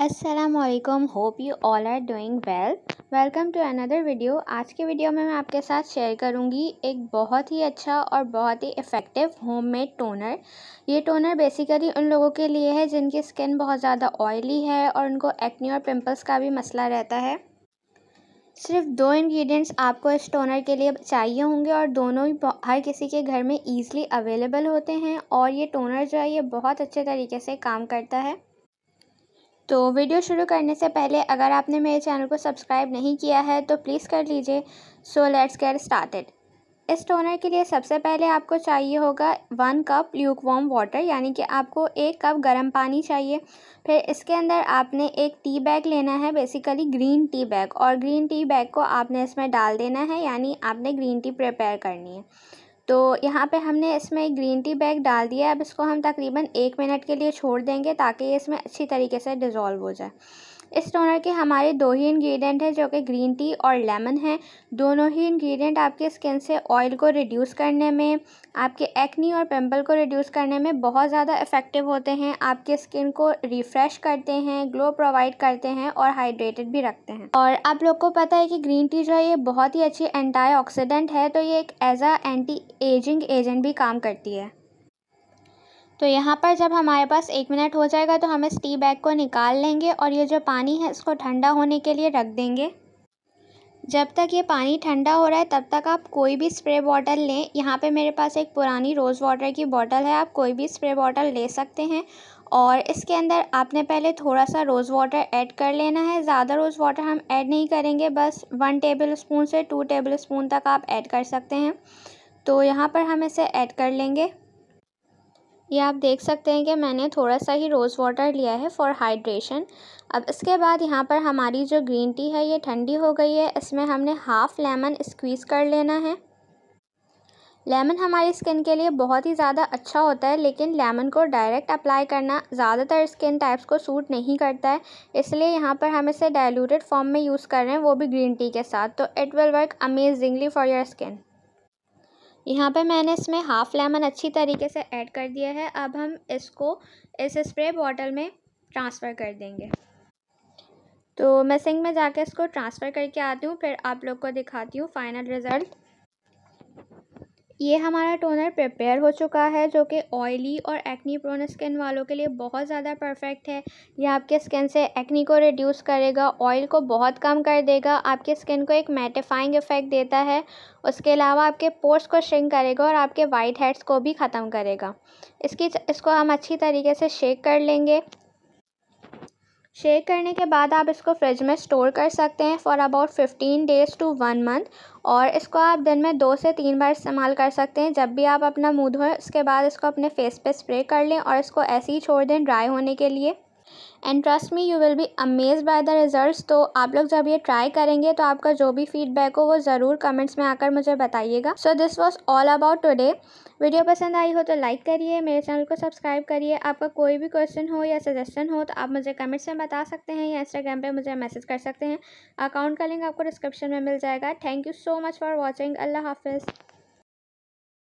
Aslam hope you all are doing well welcome to another video आज के video में मैं आपके साथ शेयर करूंगी एक बहुत ही अच्छा और बहुत ही इफ़ेक्टिव होममेड टोनर ये टोनर बेसिकली उन लोगों के लिए है जिनकी स्किन बहुत ज़्यादा ऑयली है और उनको एक्ने और पिंपल्स का भी मसला रहता है सिर्फ दो इंग्रेडिएंट्स आपको इस टोनर के लिए चाहिए होंगे और दोनों ही हर किसी के घर में ईज़िली अवेलेबल होते हैं और ये टोनर जो है ये बहुत अच्छे तरीके से काम करता है तो वीडियो शुरू करने से पहले अगर आपने मेरे चैनल को सब्सक्राइब नहीं किया है तो प्लीज़ कर लीजिए सो लेट्स गेट स्टार्टेड इस टोनर के लिए सबसे पहले आपको चाहिए होगा one cup lukewarm water यानी कि आपको एक कप गर्म पानी चाहिए फिर इसके अंदर आपने एक टी बैग लेना है बेसिकली ग्रीन टी बैग और ग्रीन टी बैग को आपने इसमें डाल देना है यानी आपने ग्रीन टी प्रिपेयर करनी है तो यहाँ पे हमने इसमें ग्रीन टी बैग डाल दिया है अब इसको हम तकरीबन एक मिनट के लिए छोड़ देंगे ताकि इसमें अच्छी तरीके से डिज़ोल्व हो जाए इस टोनर के हमारे दो ही इंग्रेडिएंट हैं जो कि ग्रीन टी और लेमन हैं दोनों ही इंग्रेडिएंट आपके स्किन से ऑयल को रिड्यूस करने में आपके एक्नी और पिंपल को रिड्यूस करने में बहुत ज़्यादा इफ़ेक्टिव होते हैं आपके स्किन को रिफ़्रेश करते हैं ग्लो प्रोवाइड करते हैं और हाइड्रेटेड भी रखते हैं और आप लोग को पता है कि ग्रीन टी जो है ये बहुत ही अच्छी एंटी ऑक्सीडेंट है तो ये एक age uh anti ageing agent भी काम करती है तो यहाँ पर जब हमारे पास एक मिनट हो जाएगा तो हम इस टी बैग को निकाल लेंगे और ये जो पानी है इसको ठंडा होने के लिए रख देंगे जब तक ये पानी ठंडा हो रहा है तब तक आप कोई भी स्प्रे बॉटल लें यहाँ पे मेरे पास एक पुरानी रोज़ वाटर की बॉटल है आप कोई भी स्प्रे बॉटल ले सकते हैं और इसके अंदर आपने पहले थोड़ा सा रोज़ वाटर ऐड कर लेना है ज़्यादा रोज़ वाटर हम ऐड नहीं करेंगे बस वन टेबल स्पून से टू टेबल स्पून तक आप ऐड कर सकते हैं तो यहाँ पर हम इसे ऐड कर लेंगे ये आप देख सकते हैं कि मैंने थोड़ा सा ही रोज़ वाटर लिया है फॉर हाइड्रेशन अब इसके बाद यहाँ पर हमारी जो ग्रीन टी है ये ठंडी हो गई है इसमें हमने हाफ़ लेमन स्क्वीज़ कर लेना है लेमन हमारी स्किन के लिए बहुत ही ज़्यादा अच्छा होता है लेकिन लेमन को डायरेक्ट अप्लाई करना ज़्यादातर स्किन टाइप्स को सूट नहीं करता है इसलिए यहाँ पर हम इसे डायलूटेड फॉर्म में यूज़ कर रहे हैं वो भी ग्रीन टी के साथ तो it will work amazingly for your skin यहाँ पे मैंने इसमें हाफ़ लेमन अच्छी तरीके से ऐड कर दिया है अब हम इसको इस स्प्रे बॉटल में ट्रांसफ़र कर देंगे तो मैं सिंक में जाके इसको ट्रांसफ़र करके आती हूँ फिर आप लोग को दिखाती हूँ फ़ाइनल रिज़ल्ट ये हमारा टोनर प्रिपेयर हो चुका है जो कि ऑयली और एक्नी प्रोन स्किन वालों के लिए बहुत ज़्यादा परफेक्ट है ये आपके स्किन से एक्नी को रिड्यूस करेगा ऑयल को बहुत कम कर देगा आपके स्किन को एक मैटिफाइंग इफ़ेक्ट देता है उसके अलावा आपके पोर्स को श्रिंक करेगा और आपके वाइट हेड्स को भी ख़त्म करेगा इसकी इसको हम अच्छी तरीके से शेक कर लेंगे शेक करने के बाद आप इसको फ्रिज में स्टोर कर सकते हैं for about fifteen days to one month और इसको आप दिन में दो से तीन बार इस्तेमाल कर सकते हैं जब भी आप अपना मुँह धोएं उसके बाद इसको अपने फेस पे स्प्रे कर लें और इसको ऐसे ही छोड़ दें ड्राई होने के लिए and trust me you will be amaze by the result तो आप लोग जब ये ट्राई करेंगे तो आपका जो भी फीडबैक हो वो ज़रूर कमेंट्स में आकर मुझे बताइएगा so this was all about today video पसंद आई हो तो लाइक करिए मेरे चैनल को सब्सक्राइब करिए आपका कोई भी क्वेश्चन हो या सजेशन हो तो आप मुझे कमेंट्स में बता सकते हैं या इंस्टाग्राम पे मुझे मैसेज कर सकते हैं अकाउंट का लिंक आपको डिस्क्रिप्शन में मिल जाएगा thank you so much for watching अल्लाह हाफिज़